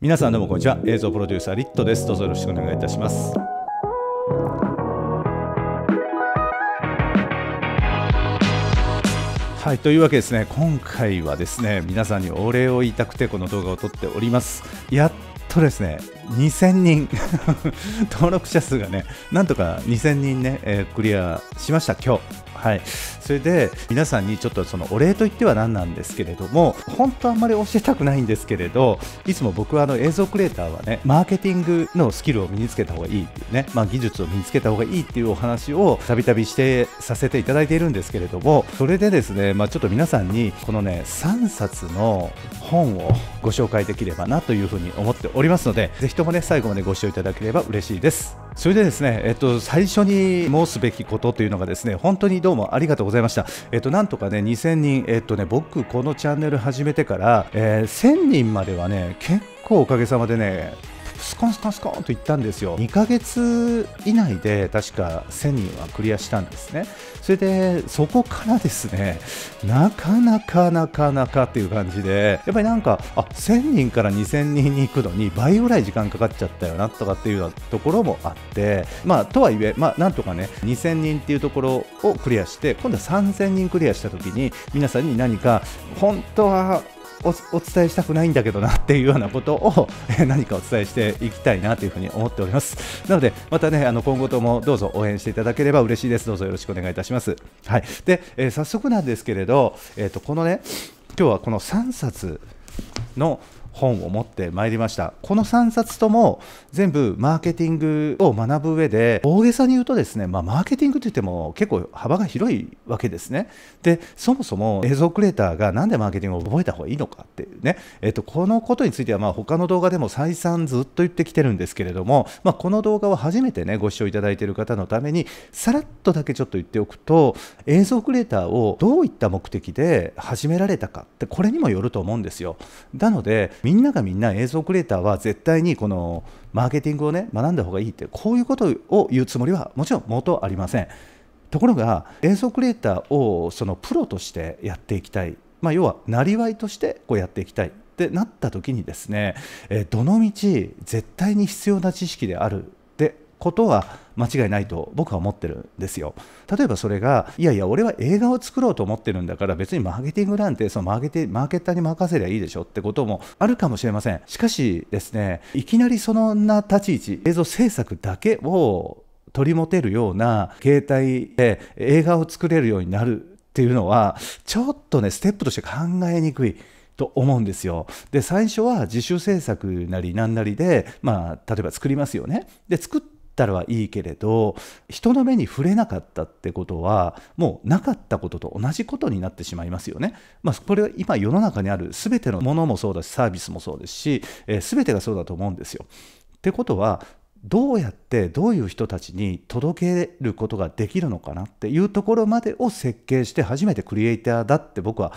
皆さんどうもこんにちは映像プロデューサーリットですどうぞよろしくお願いいたしますはいというわけですね今回はですね皆さんにお礼を言いたくてこの動画を撮っておりますやっとですね2000人 登録者数がねなんとか2000人ね、えー、クリアしました今日はいそれで皆さんにちょっとそのお礼といっては何なんですけれども本当あんまり教えたくないんですけれどいつも僕はあの映像クリエイターはねマーケティングのスキルを身につけた方がいいっていうね、まあ、技術を身につけた方がいいっていうお話をたびたびしてさせていただいているんですけれどもそれでですね、まあ、ちょっと皆さんにこのね3冊の本をご紹介できればなというふうに思っておりますのでぜひともね最後までご視聴いただければ嬉しいですそれでですね、えっと、最初に申すべきことというのがですね本当にどうもありがとうございますざいました。えっと、なんとかね、2000人、えっとね、僕、このチャンネル始めてから、えー、1000人まではね、結構おかげさまでね、スコンスコンスコンといったんですよ2ヶ月以内で確か1000人はクリアしたんですねそれでそこからですねなかなかなかなかっていう感じでやっぱりなんかあ1000人から2000人に行くのに倍ぐらい時間かかっちゃったよなとかっていうところもあってまあとはいえまあなんとかね2000人っていうところをクリアして今度は3000人クリアした時に皆さんに何か本当はお伝えしたくないんだけどなっていうようなことを、え何かお伝えしていきたいなというふうに思っておりますなのでまたねあの今後ともどうぞ応援していただければ嬉しいですどうぞよろしくお願いいたしますはいで、えー、早速なんですけれど、えーとこのね今日はこの3冊の本を持ってまいりましたこの3冊とも全部マーケティングを学ぶ上で大げさに言うとですね、まあ、マーケティングといっても結構幅が広いわけですねでそもそも映像クリエイターが何でマーケティングを覚えた方がいいのかっていうね、えっと、このことについてはまあ他の動画でも再三ずっと言ってきてるんですけれども、まあ、この動画を初めてねご視聴いただいている方のためにさらっとだけちょっと言っておくと映像クリエイターをどういった目的で始められたかってこれにもよると思うんですよなのでみんながみんな映像クリエイターは絶対にこのマーケティングをね学んだ方がいいってこういうことを言うつもりはもちろん元ありませんところが映像クリエイターをそのプロとしてやっていきたい、まあ、要はなりわいとしてこうやっていきたいってなった時にですね、えどのみち絶対に必要な知識であることは間違いないと僕は思ってるんですよ。例えばそれが、いやいや、俺は映画を作ろうと思ってるんだから、別にマーケティングなんて、そのマーケティマーケッターに任せりゃいいでしょってこともあるかもしれません。しかしですね、いきなりそんな立ち位置、映像制作だけを取り持てるような形態で映画を作れるようになるっていうのは、ちょっとね、ステップとして考えにくい。と思うんですよ。で、最初は自主制作なりなんなりで、まあ、例えば作りますよね。で、作っったらはいいけれど人の目に触れなかったってことはもうなかったことと同じことになってしまいますよね。まあ、これは今世の中にある全てのものもそうだしサービスもそうですし、えー、全てがそうだと思うんですよ。ってことはどうやってどういう人たちに届けることができるのかなっていうところまでを設計して初めてクリエイターだって僕は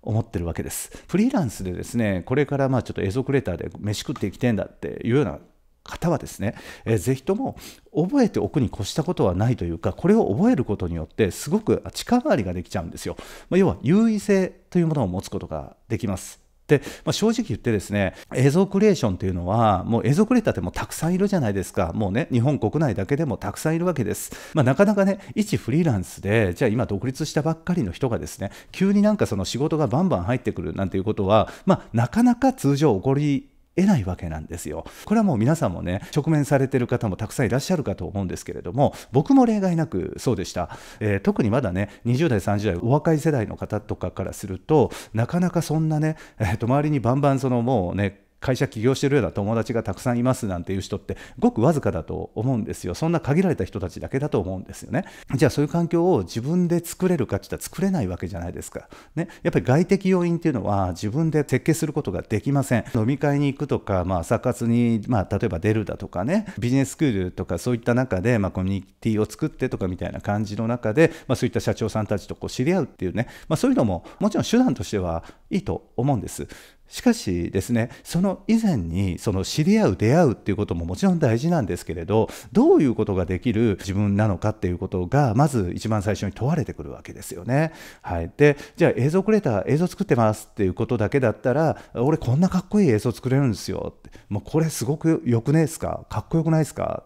思ってるわけです。フリーランスでですねこれからまあちょっとエゾクレーターで飯食っていきてんだっていうような方はですね、えー、ぜひとも覚えておくに越したことはないというか、これを覚えることによって、すごく力回りができちゃうんですよ。まあ、要は、優位性というものを持つことができます。で、まあ、正直言ってですね映像クリエーションというのはもう映像クリエーターってもうたくさんいるじゃないですかもうね日本国内だけでもたくさんいるわけです、まあ、なかなかね一フリーランスでじゃあ今独立したばっかりの人がですね急になんかその仕事がバンバン入ってくるなんていうことは、まあ、なかなか通常起こり得ないわけなんですよ。これはもう皆さんもね、直面されてる方もたくさんいらっしゃるかと思うんですけれども、僕も例外なくそうでした。えー、特にまだね、20代、30代、お若い世代の方とかからすると、なかなかそんなね、えー、と周りにバンバンそのもうね、会社起業してるような友達がたくさんいますなんていう人ってごくわずかだと思うんですよそんな限られた人たちだけだと思うんですよねじゃあそういう環境を自分で作れるかってったら作れないわけじゃないですかねやっぱり外的要因っていうのは自分で設計することができません飲み会に行くとか、まあ、朝活に、まあ、例えば出るだとかねビジネススクールとかそういった中で、まあ、コミュニティを作ってとかみたいな感じの中で、まあ、そういった社長さんたちとこう知り合うっていうね、まあ、そういうのももちろん手段としてはいいと思うんです。しかしですね、その以前にその知り合う、出会うっていうことももちろん大事なんですけれど、どういうことができる自分なのかっていうことが、まず一番最初に問われてくるわけですよね。はい。で、じゃあ映像クレーター、映像作ってますっていうことだけだったら、俺こんなかっこいい映像作れるんですよって、もうこれすごく良くねえですかかっこよくないですか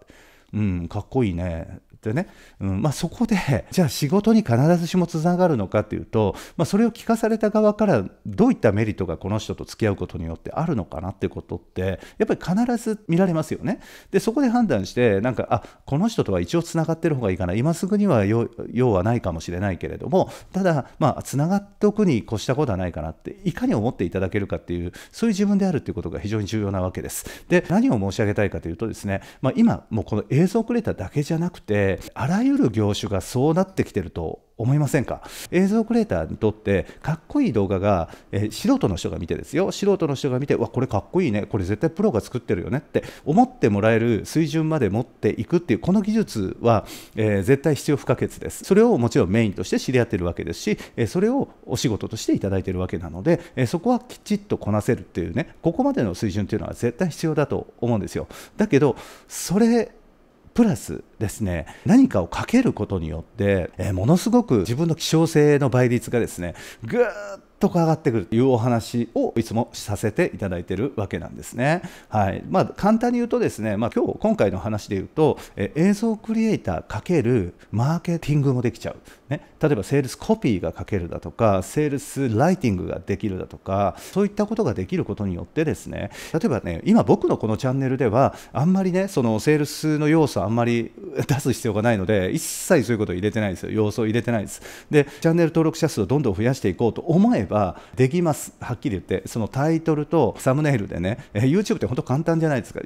うん、かっこいいね。でね、うんまあ、そこで じゃあ仕事に必ずしもつながるのかというと、まあ、それを聞かされた側からどういったメリットがこの人と付き合うことによってあるのかなってことってやっぱり必ず見られますよね。でそこで判断してなんかあこの人とは一応つながってる方がいいかな今すぐには用はないかもしれないけれどもただまあつながっておくに越したことはないかなっていかに思っていただけるかっていうそういう自分であるということが非常に重要なわけです。で何を申し上げたいかというとですね、まあ、今もうこの映像をくれただけじゃなくてあらゆる業種がそうなってきてると思いませんか映像クリエイターにとってかっこいい動画が、えー、素人の人が見てですよ素人の人が見てわこれかっこいいねこれ絶対プロが作ってるよねって思ってもらえる水準まで持っていくっていうこの技術は、えー、絶対必要不可欠ですそれをもちろんメインとして知り合ってるわけですし、えー、それをお仕事としていただいてるわけなので、えそこはきちっとこなせるっていうねここまでの水準っていうのは絶対必要だと思うんですよだけどそれプラスですね何かをかけることによって、えー、ものすごく自分の希少性の倍率がですねぐーっとか上がってくるというお話をいつもさせていただいているわけなんですね。はいまあ、簡単に言うとですね、まあ、今日今回の話で言うと、え映像クリエイター×マーケティングもできちゃう、ね、例えばセールスコピーが書けるだとかセールスライティングができるだとかそういったことができることによってですね例えばね今僕のこのチャンネルではあんまりねそのセールスの要素あんまり 出す必要がないので一切そういうことを入れてないですよ要素を入れてないですでチャンネル登録者数をどんどん増やしていこうと思えばできます、はっきり言って、そのタイトルとサムネイルでね、え YouTube って本当簡単じゃないですか、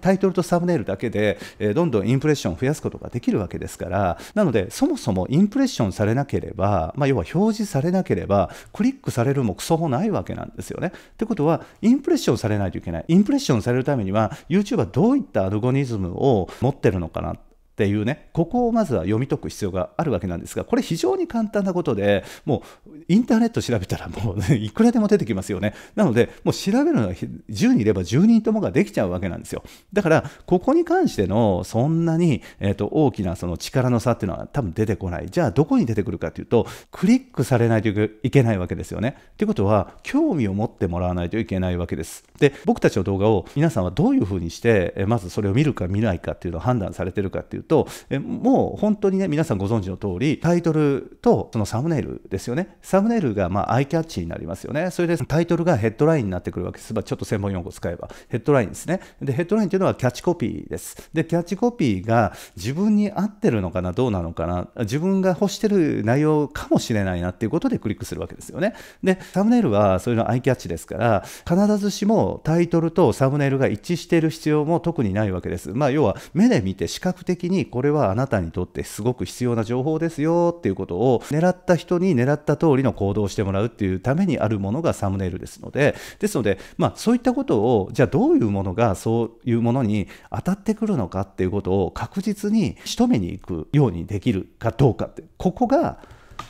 タイトルとサムネイルだけで、えどんどんインプレッションを増やすことができるわけですから、なので、そもそもインプレッションされなければ、まあ、要は表示されなければ、クリックされるもクソもないわけなんですよね。ってことは、インプレッションされないといけない、インプレッションされるためには、YouTube はどういったアルゴニズムを持ってるのかなっていうね、ここをまずは読み解く必要があるわけなんですが、これ非常に簡単なことで、もうインターネット調べたらもう、ね、いくらでも出てきますよね。なので、もう調べるのが10人いれば10人ともができちゃうわけなんですよ。だから、ここに関してのそんなに、えーと、大きなその力の差っていうのは多分出てこない。じゃあ、どこに出てくるかというと、クリックされないといけないわけですよね。ということは、興味を持ってもらわないといけないわけです。で、僕たちの動画を皆さんはどういうふうにして、まずそれを見るか見ないかっていうのを判断されてるかっていういうと、えもう本当にね、皆さんご存知の通り、タイトルとそのサムネイルですよね。サムネイルがまあアイキャッチになりますよね。それでタイトルがヘッドラインになってくるわけです。まちょっと専門用語使えば。ヘッドラインですね。で、ヘッドラインというのはキャッチコピーです。で、キャッチコピーが自分に合ってるのかな、どうなのかな、自分が欲してる内容かもしれないなっていうことでクリックするわけですよね。で、サムネイルはそれのアイキャッチですから、必ずしもタイトルとサムネイルが一致している必要も特にないわけです。まあ、要は目で見て視覚的にこれはあなたにとってすごく必要な情報ですよっていうことを狙った人に狙った通りの行動をしてもらうっていうためにあるものがサムネイルですのでですので、まあ、そういったことをじゃあどういうものがそういうものに当たってくるのかっていうことを確実に仕留めに行くようにできるかどうかってここが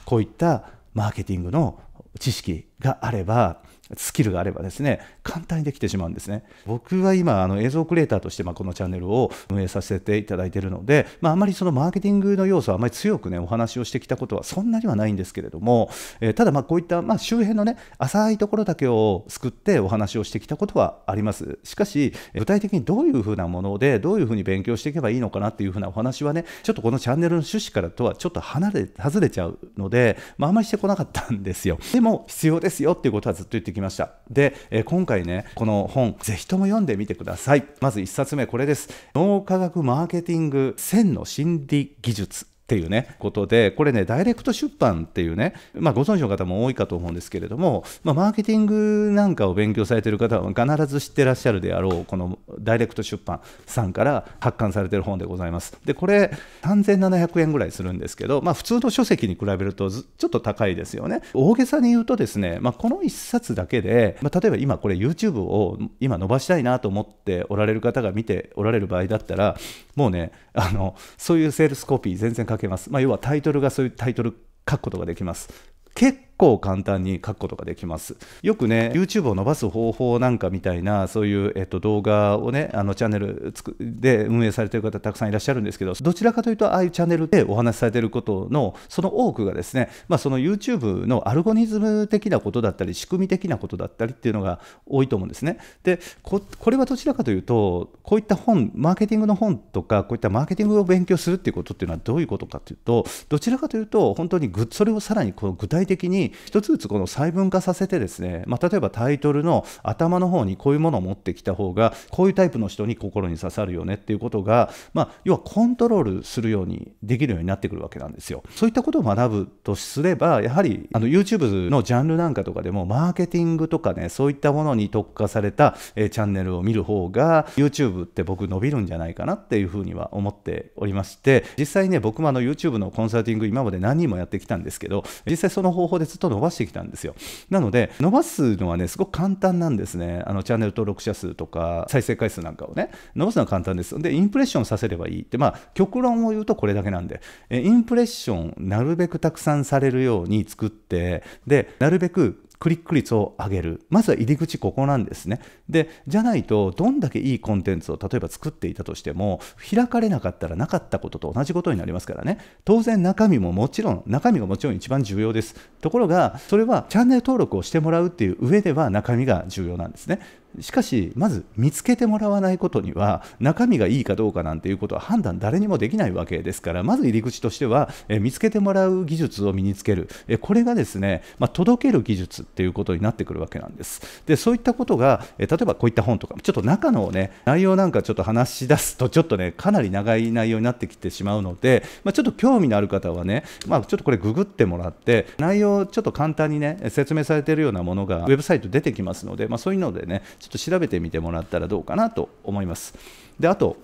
こういったマーケティングの知識があればスキルがあればですね簡単にできてしまうんですね僕は今あの映像クリエイターとしてまこのチャンネルを運営させていただいているので、まあ、あまりそのマーケティングの要素はあまり強くねお話をしてきたことはそんなにはないんですけれども、えー、ただまこういったま周辺のね浅いところだけを救ってお話をしてきたことはありますしかし具体的にどういうふうなものでどういうふうに勉強していけばいいのかなっていうふうなお話はねちょっとこのチャンネルの趣旨からとはちょっと離れ外れちゃうので、まあ、あまりしてこなかったんですよでも必要ですよっていうことはずっと言ってきましたで、え今回回ねこの本ぜひとも読んでみてくださいまず1冊目これです脳科学マーケティング1000の心理技術っていうね、ことで、これね、ダイレクト出版っていうね、まあ、ご存知の方も多いかと思うんですけれども、まあ、マーケティングなんかを勉強されてる方は必ず知ってらっしゃるであろう、このダイレクト出版さんから発刊されてる本でございます。で、これ、3700円ぐらいするんですけど、まあ、普通の書籍に比べるとちょっと高いですよね。大げさに言うとですね、まあ、この1冊だけで、まあ、例えば今これ YouTube を今伸ばしたいなと思っておられる方が見ておられる場合だったら、もうねあのそういうセールスコピー全然書けます、まあ、要はタイトルがそういうタイトル書くことができます結構簡単に書くことができますよくね YouTube を伸ばす方法なんかみたいなそういう、えっと、動画をねあのチャンネルで運営されてる方たくさんいらっしゃるんですけどどちらかというとああいうチャンネルでお話しされてることのその多くがですね、まあ、その YouTube のアルゴニズム的なことだったり仕組み的なことだったりっていうのが多いと思うんですねでこれはどちらかというとこういった本マーケティングの本とかこういったマーケティングを勉強するっていうことっていうのはどういうことかというとどちらかというと本当にそれをさらにこう具体的に一つずつこの細分化させてですね、まあ、例えばタイトルの頭の方にこういうものを持ってきた方がこういうタイプの人に心に刺さるよねっていうことが、まあ、要はコントロールするようにできるようになってくるわけなんですよ。そういったことを学ぶとすればやはりあの YouTube のジャンルなんかとかでもマーケティングとかねそういったものに特化された、えチャンネルを見る方が YouTube って僕伸びるんじゃないかなっていうふうには思っておりまして実際ね僕もあの YouTube のコンサルティング今まで何人もやってきたんですけど実際その方法でずっとと伸ばしてきたんですよ。なので、伸ばすのはね、すごく簡単なんですね。あのチャンネル登録者数とか、再生回数なんかをね、伸ばすのは簡単です。で、インプレッションさせればいいって、まあ、極論を言うとこれだけなんで、えインプレッション、なるべくたくさんされるように作って、で、なるべくクリック率を上げる。まずは入り口ここなんですね。で、じゃないと、どんだけいいコンテンツを例えば作っていたとしても、開かれなかったらなかったことと同じことになりますからね。当然中身ももちろん、中身がもちろん一番重要です。ところが、それはチャンネル登録をしてもらうっていう上では中身が重要なんですね。しかし、まず見つけてもらわないことには、中身がいいかどうかなんていうことは判断、誰にもできないわけですから、まず入り口としては、え見つけてもらう技術を身につける、えこれがですね、まあ、届ける技術っていうことになってくるわけなんです。で、そういったことが、え例えばこういった本とか、ちょっと中のね、内容なんかちょっと話し出すと、ちょっとね、かなり長い内容になってきてしまうので、まあ、ちょっと興味のある方はね、まあ、ちょっとこれ、ググってもらって、内容をちょっと簡単にね、説明されているようなものが、ウェブサイト出てきますので、まあ、そういうのでね、ちょっと調べてみてもらったらどうかなと思います。であと、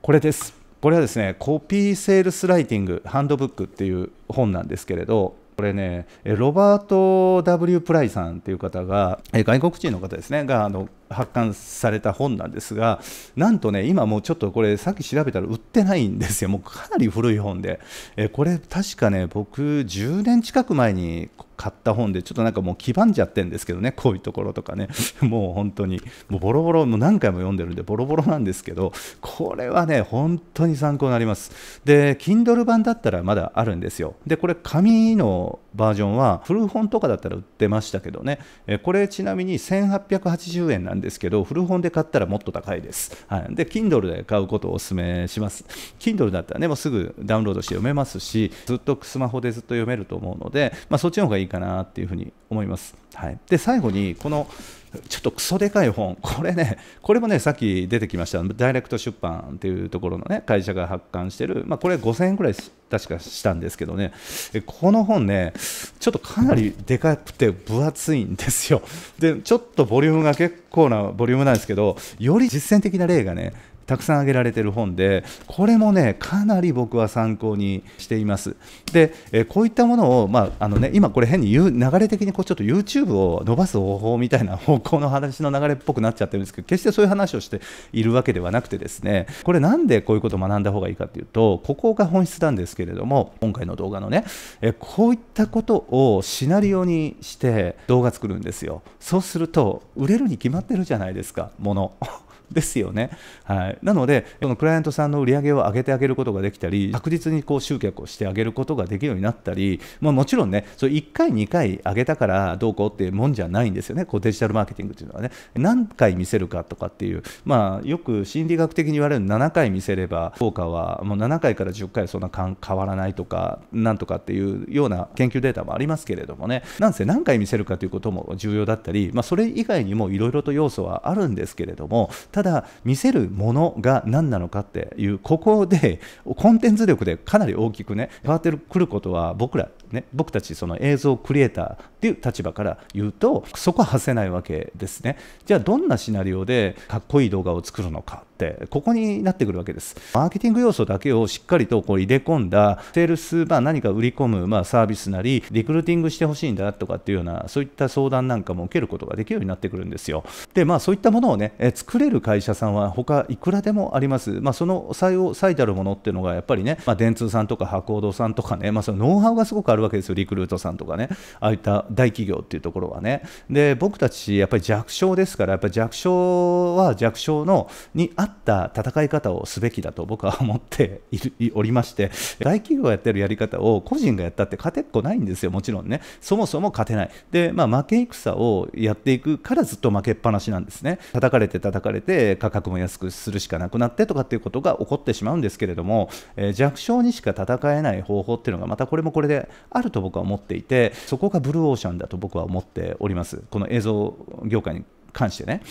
これです。これはですね、コピーセールスライティング、ハンドブックっていう本なんですけれど、これね、ロバート・ W・ プライさんっていう方が、外国人の方ですね、があの発刊された本なんですがなんとね今もうちょっとこれさっき調べたら売ってないんですよもうかなり古い本で、えこれ確かね僕10年近く前に買った本でちょっとなんかもう黄ばんじゃってんですけどねこういうところとかね もう本当にもうボロボロもう何回も読んでるんでボロボロなんですけどこれはね本当に参考になりますで Kindle 版だったらまだあるんですよでこれ紙のバージョンは古本とかだったら売ってましたけどねこれちなみに1880円なんんですけど、古本で買ったらもっと高いです。はい、で、Kindle で買うことをお勧めします。Kindle だったらね、もうすぐダウンロードして読めますし、ずっとスマホでずっと読めると思うので、まあ、そっちの方がいいかなっていうふうに思います。はい、で、最後に、このちょっとクソでかい本、これね、これもね、さっき出てきました、ダイレクト出版っていうところのね、会社が発刊してる、まあ、これ5000円くらい確かしたんですけどね、この本ね、ちょっとかなりでかくて分厚いんですよ。で、ちょっとボリュームが結構なボリュームなんですけど、より実践的な例がね、たくさん挙げられている本でこれもねかなり僕は参考にしていますで、えこういったものを、まああのね、今これ変に流れ的にこうちょっと YouTube を伸ばす方法みたいな方向の話の流れっぽくなっちゃってるんですけど決してそういう話をしているわけではなくてですねこれなんでこういうことを学んだ方がいいかっていうとここが本質なんですけれども今回の動画のねえこういったことをシナリオにして動画作るんですよそうすると売れるに決まってるじゃないですかもの。ですよね、はい、なので、そのクライアントさんの売り上げを上げてあげることができたり、確実にこう集客をしてあげることができるようになったり、まあ、もちろんね、そ1回、2回上げたからどうこうっていうもんじゃないんですよね、こうデジタルマーケティングっていうのはね、何回見せるかとかっていう、まあ、よく心理学的に言われる7回見せれば、効果はもう7回から10回そんな変わらないとか、なんとかっていうような研究データもありますけれどもね、なんせ何回見せるかということも重要だったり、まあ、それ以外にもいろいろと要素はあるんですけれども、ただ見せるものが何なのかっていうここでコンテンツ力でかなり大きくね変わってくることは僕らね、僕たちその映像クリエイターっていう立場から言うとそこは外せないわけですねじゃあどんなシナリオでかっこいい動画を作るのかってここになってくるわけですマーケティング要素だけをしっかりとこう入れ込んだセールス、まあ、何か売り込む、まあ、サービスなりリクルーティングしてほしいんだとかっていうようなそういった相談なんかも受けることができるようになってくるんですよでまあそういったものをねえ作れる会社さんは他いくらでもあります、まあ、その最最たるものっていうのがやっぱりね、まあ、電通さんとか博報堂さんとかね、まあ、そのノウハウがすごくあるるわけですよ、リクルートさんとかね、ああいった大企業っていうところはね。で、僕たち、やっぱり弱小ですから、やっぱり弱小は弱小のに合った戦い方をすべきだと僕は思っておりまして、大企業がやってるやり方を個人がやったって勝てっこないんですよ、もちろんね。そもそも勝てない。で、まあ、負け戦をやっていくからずっと負けっぱなしなんですね。叩かれて叩かれて、価格も安くするしかなくなってとかっていうことが起こってしまうんですけれども、えー、弱小にしか戦えない方法っていうのが、またこれもこれであると僕は思っていてそこがブルーオーシャンだと僕は思っておりますこの映像業界に関してね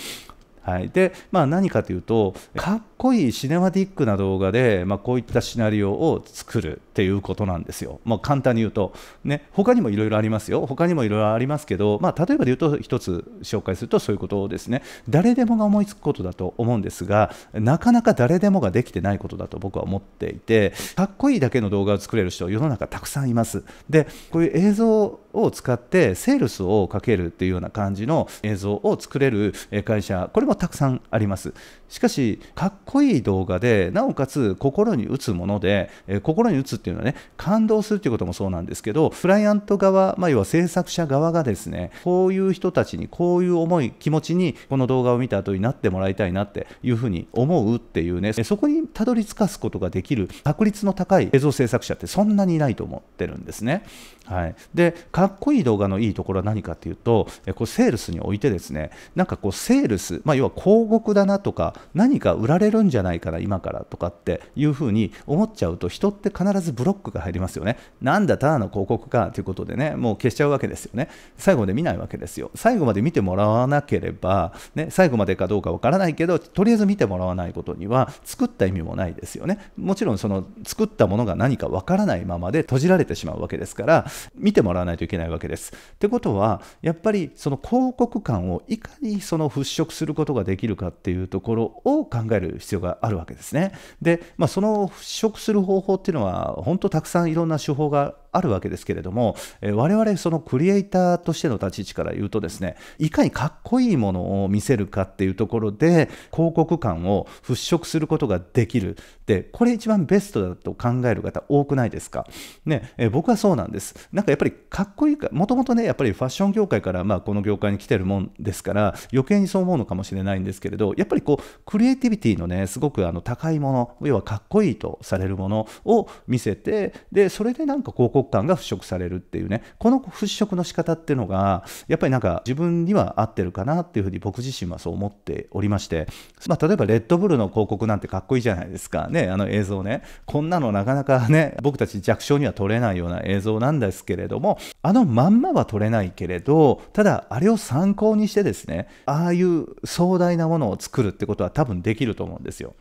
はい、で、まあ、何かというとかっこいいシネマティックな動画で、まあ、こういったシナリオを作るっていうことなんですよ、まあ、簡単に言うと、ね、他にもいろいろありますよ他にもいろいろありますけど、まあ、例えばで言うと1つ紹介するとそういうことですね誰でもが思いつくことだと思うんですがなかなか誰でもができてないことだと僕は思っていてかっこいいだけの動画を作れる人世の中たくさんいますでこういう映像を使ってセールスをかけるっていうような感じの映像を作れる会社これもたくさんありますしかしかっこいい動画でなおかつ心に打つもので、えー、心に打つっていうのはね感動するということもそうなんですけどクライアント側、まあ、要は制作者側がですねこういう人たちにこういう思い気持ちにこの動画を見た後になってもらいたいなっていうふうに思うっていうねそこにたどり着かすことができる確率の高い映像制作者ってそんなにいないと思ってるんですね。はい、でかっこいい動画のいいところは何かっていうとこうセールスにおいてですねなんかこうセールス、まあ、要はは広告だなとか何か売られるんじゃないかな今からとかっていうふうに思っちゃうと人って必ずブロックが入りますよねなんだただの広告かということでねもう消しちゃうわけですよね最後まで見ないわけですよ最後まで見てもらわなければ、ね、最後までかどうかわからないけどとりあえず見てもらわないことには作った意味もないですよねもちろんその作ったものが何かわからないままで閉じられてしまうわけですから見てもらわないといけないわけですってことはやっぱりその広告感をいかにその払拭することことができるかっていうところを考える必要があるわけですね。で、まあ、その払拭する方法っていうのは本当たくさんいろんな手法があるわけですけれども、えー、我々そのクリエイターとしての立ち位置から言うとですねいかにかっこいいものを見せるかっていうところで広告感を払拭することができるでこれ一番ベストだと考える方多くないですか、ねえー、僕はそうなんですなんかやっぱりかっこいいかもともとねやっぱりファッション業界からまあこの業界に来てるもんですから余計にそう思うのかもしれないんですけれどやっぱりこうクリエイティビティのねすごくあの高いもの要はかっこいいとされるものを見せてでそれでなんか広告感が払拭されるっていうね、この払拭の仕方っていうのが、やっぱりなんか自分には合ってるかなっていうふうに僕自身はそう思っておりまして、まあ、例えばレッドブルの広告なんてかっこいいじゃないですか、ね、あの映像ね、こんなのなかなかね、僕たち弱小には撮れないような映像なんですけれども、あのまんまは撮れないけれど、ただ、あれを参考にしてですね、ああいう壮大なものを作るってことは多分できると思うんですよ。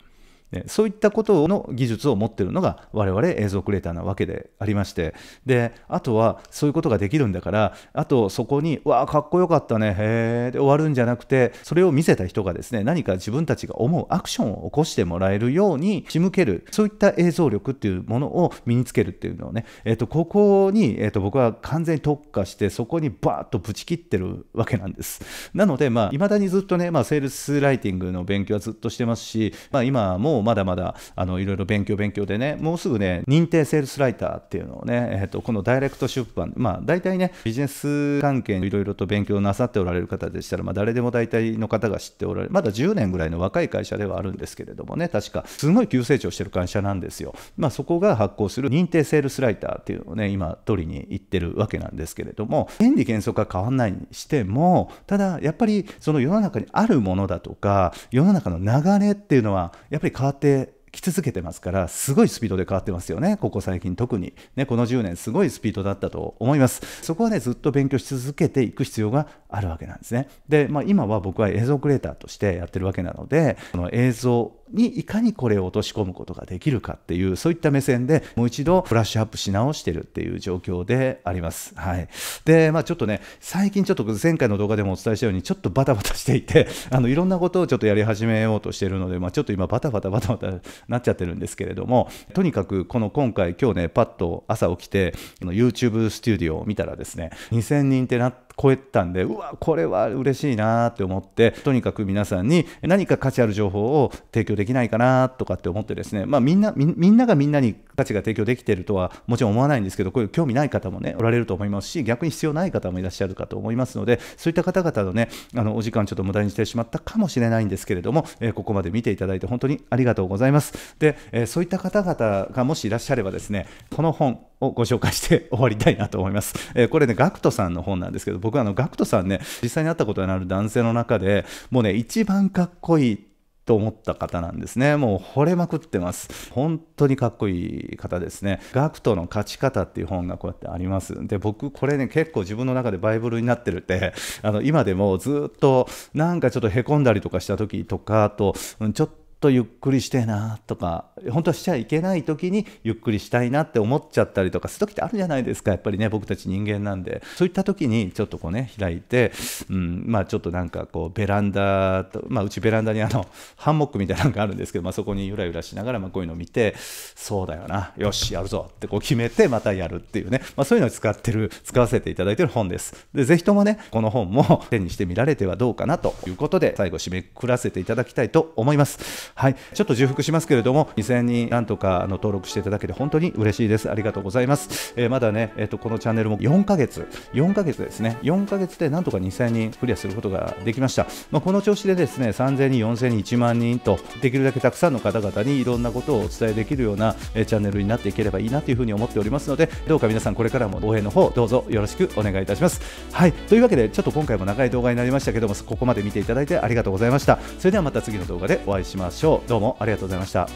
そういったことの技術を持ってるのが我々映像クリエイターなわけでありましてであとはそういうことができるんだからあとそこに「わあかっこよかったねへえ」で終わるんじゃなくてそれを見せた人がですね何か自分たちが思うアクションを起こしてもらえるように仕向けるそういった映像力っていうものを身につけるっていうのをね、えー、とここに、えー、と僕は完全に特化してそこにバーッとぶち切ってるわけなんです。なのでまあ未だにずっとね、まあ、セールスライティングの勉強はずっとしてますし、まあ、今ももまだまだあのいろいろ勉強勉強でねもうすぐね認定セールスライターっていうのをね、えっと、このダイレクト出版まあ大体ねビジネス関係いろいろと勉強なさっておられる方でしたら、まあ、誰でも大体の方が知っておられるまだ10年ぐらいの若い会社ではあるんですけれどもね確かすごい急成長してる会社なんですよ、まあ、そこが発行する認定セールスライターっていうのをね今取りに行ってるわけなんですけれども原理原則は変わんないにしてもただやっぱりその世の中にあるものだとか世の中の流れっていうのはやっぱり変わ変わってき続けてますから、すごいスピードで変わってますよね、ここ最近、特に、ね、この10年、すごいスピードだったと思います。そこはね、ずっと勉強し続けていく必要があるわけなんですね。で、まあ、今は僕は映像クリエイターとしてやってるわけなので、この映像にいかにこれを落とし込むことができるかっていうそういった目線でもう一度ブラッシュアップし直してるっていう状況であります。はい、でまあちょっとね最近ちょっと前回の動画でもお伝えしたようにちょっとバタバタしていて あのいろんなことをちょっとやり始めようとしてるので、まあ、ちょっと今バタバタバタバタなっちゃってるんですけれどもとにかくこの今回今日ねパッと朝起きて YouTube スタジオを見たらですね2000人ってなって超えたんで、うわ、これは嬉しいなって思って、とにかく皆さんに何か価値ある情報を提供できないかなとかって思ってですね、まあみんな、みんながみんなに価値が提供できているとはもちろん思わないんですけど、こういう興味ない方もね、おられると思いますし、逆に必要ない方もいらっしゃるかと思いますので、そういった方々のね、あの、お時間ちょっと無駄にしてしまったかもしれないんですけれども、えー、ここまで見ていただいて本当にありがとうございます。で、えー、そういった方々がもしいらっしゃればですね、この本、をご紹介して終わりたいなと思います。えー、これね、gackt さんの本なんですけど、僕はあの gackt さんね、実際に会ったことになる男性の中でもうね、一番かっこいいと思った方なんですね。もう惚れまくってます。本当にかっこいい方ですね。ガクトの勝ち方っていう本がこうやってあります。で、僕、これね、結構自分の中でバイブルになってるって、あの、今でもずっとなんかちょっとへこんだりとかした時とか、あと、ちょっととゆっくりしてえなとか本当はしちゃいけない時にゆっくりしたいなって思っちゃったりとかする時ってあるじゃないですかやっぱりね僕たち人間なんでそういった時にちょっとこうね開いて、うんまあ、ちょっとなんかこうベランダと、まあ、うちベランダにあのハンモックみたいなのがあるんですけど、まあ、そこにゆらゆらしながらまあこういうのを見てそうだよなよしやるぞってこう決めてまたやるっていうね、まあ、そういうのを使ってる使わせていただいてる本ですでぜひともねこの本も手にしてみられてはどうかなということで最後締めくくらせていただきたいと思いますはい、ちょっと重複しますけれども、2000人なんとかあの登録していただけて本当に嬉しいです。ありがとうございます。えー、まだね、えっ、ー、とこのチャンネルも4ヶ月、4ヶ月ですね、4ヶ月でなんとか2000人クリアすることができました。まあ、この調子でですね、3000人、4000人、1万人とできるだけたくさんの方々にいろんなことをお伝えできるような、えー、チャンネルになっていければいいなというふうに思っておりますので、どうか皆さんこれからも応援の方どうぞよろしくお願いいたします。はい、というわけでちょっと今回も長い動画になりましたけども、ここまで見ていただいてありがとうございました。それではまた次の動画でお会いしましょう。しょう。どうもありがとうございました。